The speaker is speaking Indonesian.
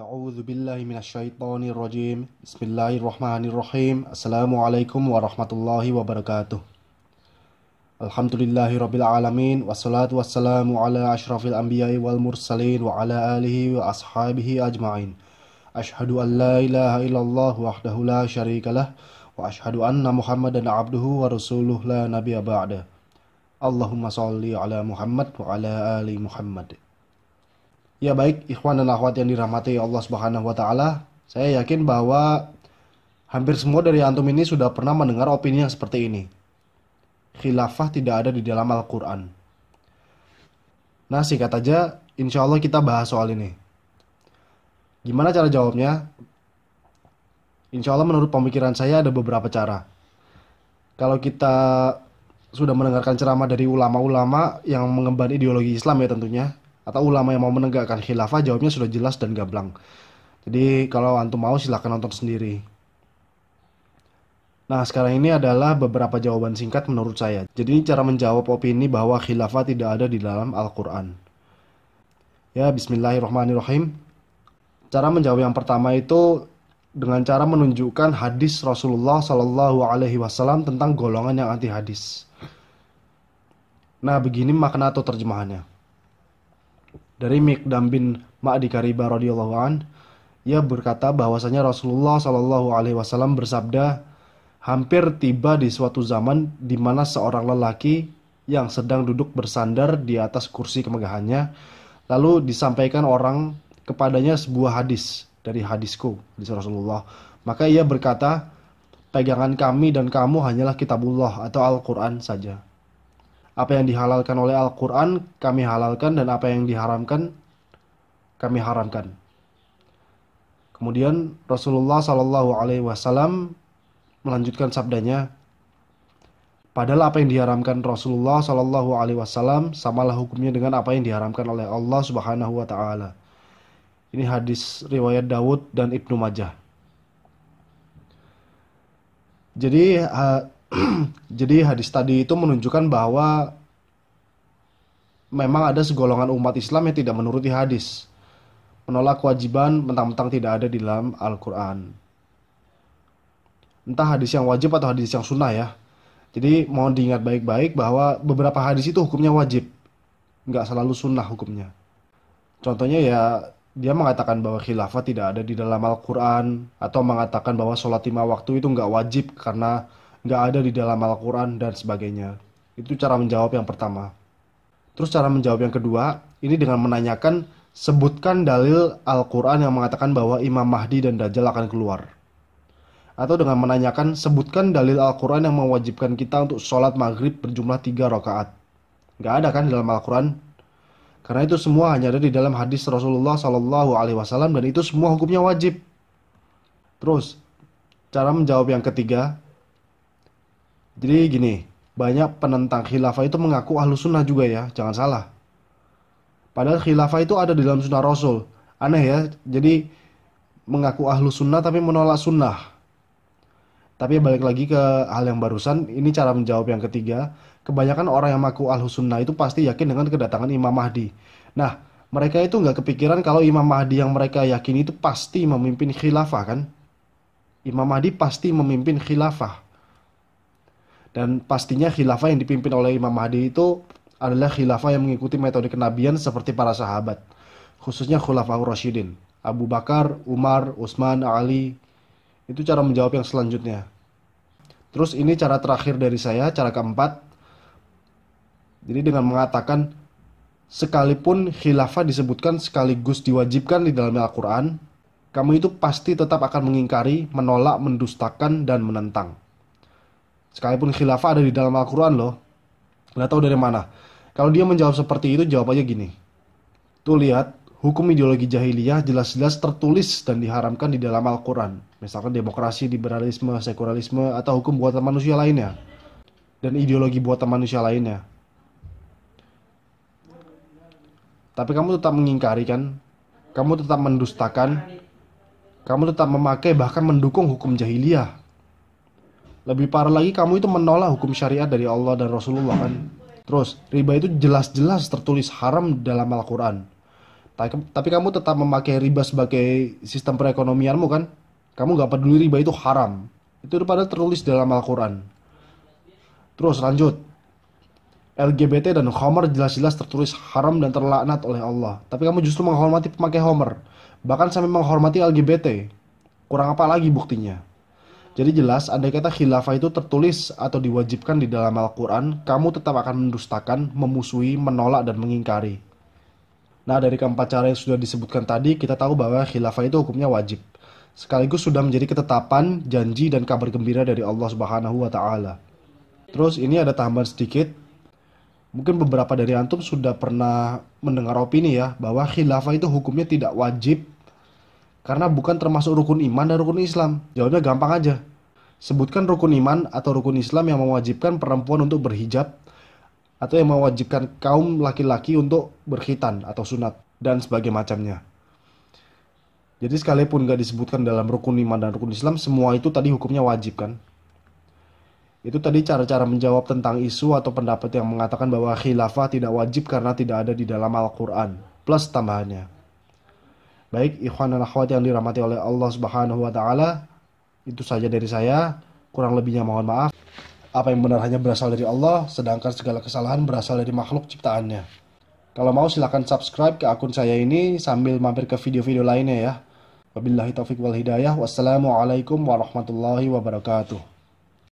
أعوذ بالله من الشيطان الرجيم بسم الله الرحمن الرحيم السلام عليكم ورحمة الله وبركاته الحمد لله رب العالمين والصلاة والسلام على أشرف الأنبياء والمرسلين وعلى آله وأصحابه أجمعين أشهد أن لا إله إلا الله وحده لا شريك له وأشهد أن محمدا عبده ورسوله لا نبي بعده اللهم صل على محمد وعلى آل محمد Ya baik, ikhwan dan akhwat yang dirahmati Allah Subhanahu wa taala, saya yakin bahwa hampir semua dari antum ini sudah pernah mendengar opini yang seperti ini. Khilafah tidak ada di dalam Al-Qur'an. Nah, singkat aja, insya Allah kita bahas soal ini. Gimana cara jawabnya? Insya Allah menurut pemikiran saya ada beberapa cara. Kalau kita sudah mendengarkan ceramah dari ulama-ulama yang mengemban ideologi Islam ya tentunya, atau ulama yang mau menegakkan khilafah jawabnya sudah jelas dan gablang. Jadi kalau antum mau silahkan nonton sendiri. Nah, sekarang ini adalah beberapa jawaban singkat menurut saya. Jadi ini cara menjawab opini bahwa khilafah tidak ada di dalam Al-Qur'an. Ya, bismillahirrahmanirrahim. Cara menjawab yang pertama itu dengan cara menunjukkan hadis Rasulullah Shallallahu alaihi wasallam tentang golongan yang anti hadis. Nah, begini makna atau terjemahannya dari Mikdam bin Ma'di Kariba radhiyallahu an ia berkata bahwasanya Rasulullah Shallallahu alaihi wasallam bersabda hampir tiba di suatu zaman di mana seorang lelaki yang sedang duduk bersandar di atas kursi kemegahannya lalu disampaikan orang kepadanya sebuah hadis dari hadisku di Rasulullah maka ia berkata pegangan kami dan kamu hanyalah kitabullah atau Al-Qur'an saja apa yang dihalalkan oleh Al-Quran kami halalkan dan apa yang diharamkan kami haramkan. Kemudian Rasulullah Shallallahu Alaihi Wasallam melanjutkan sabdanya, padahal apa yang diharamkan Rasulullah Shallallahu Alaihi Wasallam samalah hukumnya dengan apa yang diharamkan oleh Allah Subhanahu Wa Taala. Ini hadis riwayat Dawud dan Ibnu Majah. Jadi Jadi hadis tadi itu menunjukkan bahwa memang ada segolongan umat Islam yang tidak menuruti hadis. Menolak kewajiban mentang-mentang tidak ada di dalam Al-Quran. Entah hadis yang wajib atau hadis yang sunnah ya. Jadi mohon diingat baik-baik bahwa beberapa hadis itu hukumnya wajib. Nggak selalu sunnah hukumnya. Contohnya ya dia mengatakan bahwa khilafah tidak ada di dalam Al-Quran. Atau mengatakan bahwa sholat lima waktu itu nggak wajib karena nggak ada di dalam Al-Quran dan sebagainya. Itu cara menjawab yang pertama. Terus cara menjawab yang kedua, ini dengan menanyakan, sebutkan dalil Al-Quran yang mengatakan bahwa Imam Mahdi dan Dajjal akan keluar. Atau dengan menanyakan, sebutkan dalil Al-Quran yang mewajibkan kita untuk sholat maghrib berjumlah tiga rakaat. Nggak ada kan di dalam Al-Quran? Karena itu semua hanya ada di dalam hadis Rasulullah Shallallahu Alaihi Wasallam dan itu semua hukumnya wajib. Terus, cara menjawab yang ketiga, jadi gini, banyak penentang khilafah itu mengaku ahlu sunnah juga ya, jangan salah. Padahal khilafah itu ada di dalam sunnah rasul. Aneh ya, jadi mengaku ahlu sunnah tapi menolak sunnah. Tapi balik lagi ke hal yang barusan, ini cara menjawab yang ketiga. Kebanyakan orang yang mengaku ahlu sunnah itu pasti yakin dengan kedatangan Imam Mahdi. Nah, mereka itu nggak kepikiran kalau Imam Mahdi yang mereka yakini itu pasti memimpin khilafah kan? Imam Mahdi pasti memimpin khilafah. Dan pastinya khilafah yang dipimpin oleh Imam Mahdi itu adalah khilafah yang mengikuti metode kenabian seperti para sahabat, khususnya khulafah Rashidin Abu Bakar, Umar, Utsman, Ali. Itu cara menjawab yang selanjutnya. Terus ini cara terakhir dari saya, cara keempat. Jadi dengan mengatakan sekalipun khilafah disebutkan sekaligus diwajibkan di dalam Al-Qur'an, kamu itu pasti tetap akan mengingkari, menolak, mendustakan dan menentang. Sekalipun khilafah ada di dalam Al-Quran loh. Nggak tahu dari mana. Kalau dia menjawab seperti itu, jawab aja gini. Tuh lihat, hukum ideologi jahiliyah jelas-jelas tertulis dan diharamkan di dalam Al-Quran. Misalkan demokrasi, liberalisme, sekularisme, atau hukum buatan manusia lainnya. Dan ideologi buatan manusia lainnya. Tapi kamu tetap mengingkari kan? Kamu tetap mendustakan? Kamu tetap memakai bahkan mendukung hukum jahiliyah lebih parah lagi kamu itu menolak hukum syariat dari Allah dan Rasulullah kan. Terus riba itu jelas-jelas tertulis haram dalam Al-Qur'an. Tapi kamu tetap memakai riba sebagai sistem perekonomianmu kan? Kamu gak peduli riba itu haram. Itu padahal tertulis dalam Al-Qur'an. Terus lanjut. LGBT dan Homer jelas-jelas tertulis haram dan terlaknat oleh Allah. Tapi kamu justru menghormati pemakai Homer. Bahkan sampai menghormati LGBT. Kurang apa lagi buktinya? Jadi jelas, andai kata khilafah itu tertulis atau diwajibkan di dalam Al-Quran, kamu tetap akan mendustakan, memusuhi, menolak, dan mengingkari. Nah, dari keempat cara yang sudah disebutkan tadi, kita tahu bahwa khilafah itu hukumnya wajib. Sekaligus sudah menjadi ketetapan, janji, dan kabar gembira dari Allah Subhanahu wa Ta'ala. Terus ini ada tambahan sedikit, mungkin beberapa dari antum sudah pernah mendengar opini ya bahwa khilafah itu hukumnya tidak wajib karena bukan termasuk rukun iman dan rukun Islam. Jawabnya gampang aja. Sebutkan rukun iman atau rukun Islam yang mewajibkan perempuan untuk berhijab atau yang mewajibkan kaum laki-laki untuk berkhitan atau sunat dan sebagainya macamnya. Jadi sekalipun gak disebutkan dalam rukun iman dan rukun Islam, semua itu tadi hukumnya wajib kan? Itu tadi cara-cara menjawab tentang isu atau pendapat yang mengatakan bahwa khilafah tidak wajib karena tidak ada di dalam Al-Quran. Plus tambahannya. Baik, ikhwan dan akhwat yang dirahmati oleh Allah Subhanahu wa taala, itu saja dari saya. Kurang lebihnya mohon maaf. Apa yang benar hanya berasal dari Allah, sedangkan segala kesalahan berasal dari makhluk ciptaannya. Kalau mau silahkan subscribe ke akun saya ini sambil mampir ke video-video lainnya ya. Wabillahi taufiq wal hidayah. Wassalamualaikum warahmatullahi wabarakatuh.